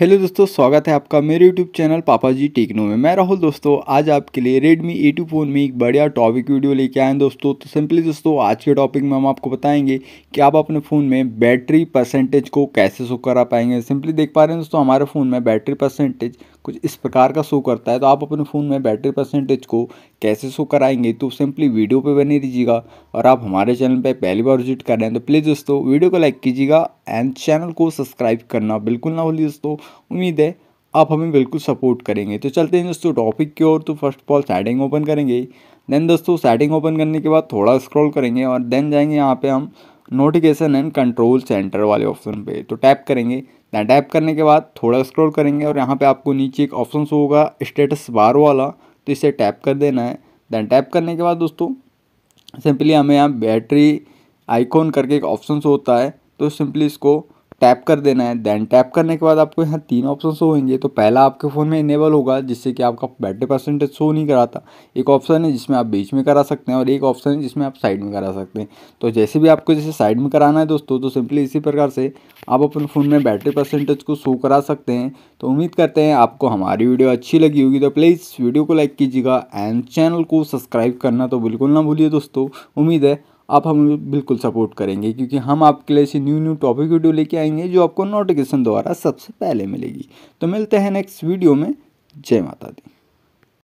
hello दोस्तों स्वागत है आपका मेरे यूट्यूब चैनल पापा जी टेक्नो में मैं राहुल दोस्तों आज आपके लिए रेडमी ए टू फ़ोन में एक बढ़िया टॉपिक वीडियो लेके आए हैं दोस्तों तो सिंपली दोस्तों आज के टॉपिक में हम आपको बताएंगे कि आप अपने फ़ोन में बैटरी परसेंटेज को कैसे सो करा पाएंगे सिंपली देख पा रहे हैं दोस्तों हमारे फ़ोन में बैटरी परसेंटेज कुछ इस प्रकार का शो करता है तो आप अपने फ़ोन में बैटरी परसेंटेज को कैसे शो कराएंगे तो सिंपली वीडियो पे बने दीजिएगा और आप हमारे चैनल पे पहली बार विजिट कर रहे हैं तो प्लीज़ दोस्तों वीडियो को लाइक कीजिएगा एंड चैनल को सब्सक्राइब करना बिल्कुल ना भूलिए दोस्तों उम्मीद है आप हमें बिल्कुल सपोर्ट करेंगे तो चलते हैं दोस्तों टॉपिक की ओर तो first of all setting open करेंगे देन दोस्तों सेटिंग ओपन करने के बाद थोड़ा स्क्रॉल करेंगे और देन जाएंगे यहाँ पे हम नोटिफिकेशन एंड कंट्रोल सेंटर वाले ऑप्शन पे तो टैप करेंगे दैन टाइप करने के बाद थोड़ा स्क्रॉल करेंगे और यहाँ पे आपको नीचे एक ऑप्शन होगा स्टेटस बार वाला तो इसे टैप कर देना है दैन टैप करने के बाद दोस्तों सिंपली हमें यहाँ बैटरी आइकॉन करके एक ऑप्शन होता है तो सिंपली इसको टैप कर देना है देन टैप करने के बाद आपको यहाँ तीन ऑप्शन शो होंगे तो पहला आपके फ़ोन में इनेबल होगा जिससे कि आपका बैटरी परसेंटेज शो नहीं कराता एक ऑप्शन है जिसमें आप बीच में करा सकते हैं और एक ऑप्शन है जिसमें आप साइड में करा सकते हैं तो जैसे भी आपको जैसे साइड में कराना है दोस्तों तो सिंपली इसी प्रकार से आप अपने फ़ोन में बैटरी परसेंटेज को शो करा सकते हैं तो उम्मीद करते हैं आपको हमारी वीडियो अच्छी लगी होगी तो प्लीज़ वीडियो को लाइक कीजिएगा एंड चैनल को सब्सक्राइब करना तो बिल्कुल ना भूलिए दोस्तों उम्मीद है आप हमें बिल्कुल सपोर्ट करेंगे क्योंकि हम आपके लिए ऐसी न्यू न्यू टॉपिक वीडियो लेके आएंगे जो आपको नोटिफिकेशन द्वारा सबसे पहले मिलेगी तो मिलते हैं नेक्स्ट वीडियो में जय माता दी